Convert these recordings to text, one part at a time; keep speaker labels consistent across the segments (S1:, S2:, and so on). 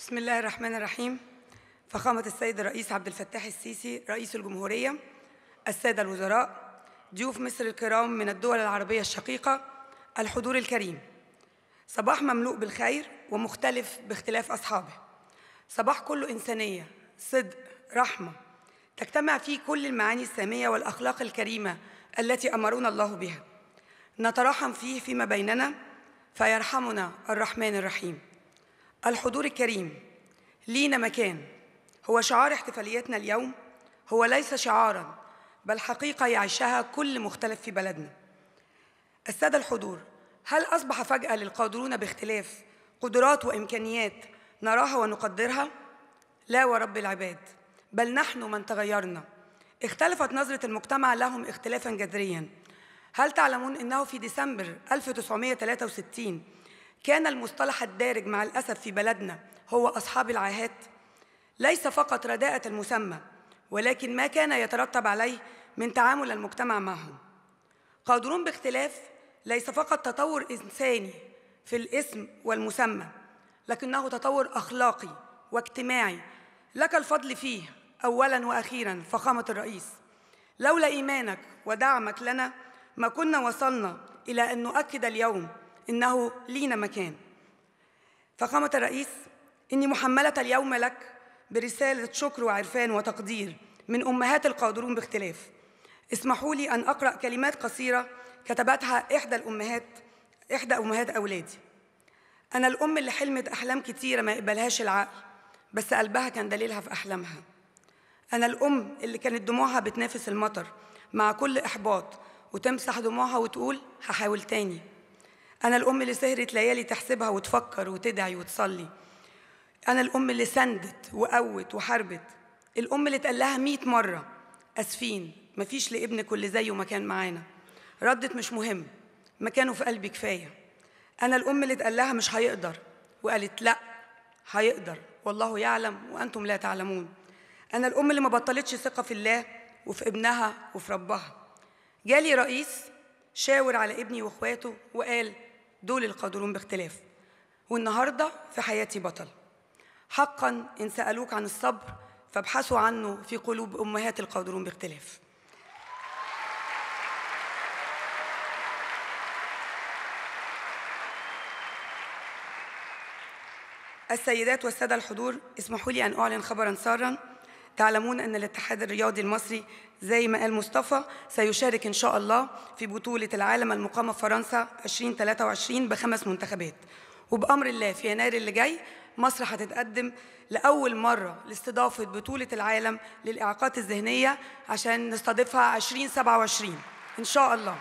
S1: بسم الله الرحمن الرحيم فخامة السيد الرئيس عبد الفتاح السيسي رئيس الجمهورية السادة الوزراء ضيوف مصر الكرام من الدول العربية الشقيقة الحضور الكريم صباح مملوء بالخير ومختلف باختلاف أصحابه صباح كله إنسانية صدق رحمة تجتمع فيه كل المعاني السامية والأخلاق الكريمة التي أمرنا الله بها نتراحم فيه فيما بيننا فيرحمنا الرحمن الرحيم الحضور الكريم لينا مكان هو شعار احتفالياتنا اليوم هو ليس شعارا بل حقيقه يعيشها كل مختلف في بلدنا الساده الحضور هل اصبح فجاه للقادرون باختلاف قدرات وامكانيات نراها ونقدرها لا ورب العباد بل نحن من تغيرنا اختلفت نظره المجتمع لهم اختلافا جذريا هل تعلمون انه في ديسمبر 1963 كان المصطلح الدارج مع الأسف في بلدنا هو أصحاب العاهات ليس فقط رداءة المسمى ولكن ما كان يترتب عليه من تعامل المجتمع معهم قادرون باختلاف ليس فقط تطور إنساني في الاسم والمسمى لكنه تطور أخلاقي واجتماعي لك الفضل فيه أولاً وأخيراً فخامة الرئيس لولا إيمانك ودعمك لنا ما كنا وصلنا إلى أن نؤكد اليوم إنه لينا مكان فخامة الرئيس إني محملة اليوم لك برسالة شكر وعرفان وتقدير من أمهات القادرون باختلاف اسمحوا لي أن أقرأ كلمات قصيرة كتبتها إحدى الأمهات إحدى أمهات أولادي أنا الأم اللي حلمت أحلام كتيرة ما يقبلهاش العقل بس قلبها كان دليلها في أحلامها أنا الأم اللي كانت دموعها بتنافس المطر مع كل إحباط وتمسح دموعها وتقول هحاول تاني أنا الأم اللي سهرت ليالي تحسبها وتفكر وتدعي وتصلي أنا الأم اللي سندت وقوت وحاربت الأم اللي تقال لها 100 مرة أسفين مفيش لابنك كل زيه مكان معانا ردت مش مهم مكانه في قلبي كفاية أنا الأم اللي تقال لها مش هيقدر وقالت لأ هيقدر والله يعلم وأنتم لا تعلمون أنا الأم اللي ما بطلتش ثقة في الله وفي ابنها وفي ربها جالي رئيس شاور على ابني واخواته وقال دول القادرون باختلاف والنهارده في حياتي بطل حقا ان سالوك عن الصبر فابحثوا عنه في قلوب امهات القادرون باختلاف السيدات والساده الحضور اسمحوا لي ان اعلن خبرا سارا تعلمون أن الاتحاد الرياضي المصري زي ما قال مصطفى سيشارك إن شاء الله في بطولة العالم المقامة في فرنسا 2023 بخمس منتخبات وبأمر الله في يناير اللي جاي مصر هتتقدم لأول مرة لاستضافة بطولة العالم للإعاقات الذهنية عشان نستضيفها 2027 إن شاء الله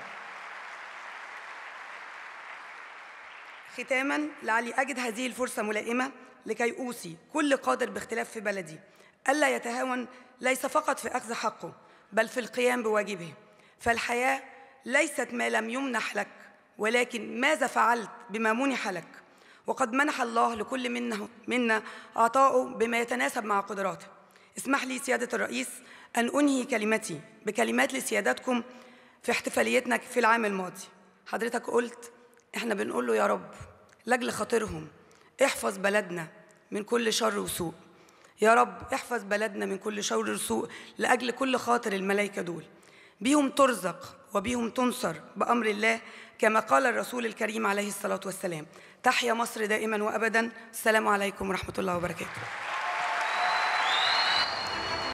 S1: ختاما لعلي أجد هذه الفرصة ملائمة لكي أوصي كل قادر باختلاف في بلدي ألا يتهاون ليس فقط في أخذ حقه بل في القيام بواجبه فالحياة ليست ما لم يمنح لك ولكن ماذا فعلت بما منح لك وقد منح الله لكل منا منا عطاؤه بما يتناسب مع قدراته اسمح لي سيادة الرئيس أن أنهي كلمتي بكلمات لسيادتكم في احتفاليتنا في العام الماضي حضرتك قلت احنا بنقول له يا رب لاجل خاطرهم احفظ بلدنا من كل شر وسوء يا رب احفظ بلدنا من كل شر وسوء لأجل كل خاطر الملائكة دول بيهم ترزق وبيهم تنصر بأمر الله كما قال الرسول الكريم عليه الصلاة والسلام تحيا مصر دائما وأبدا السلام عليكم ورحمة الله وبركاته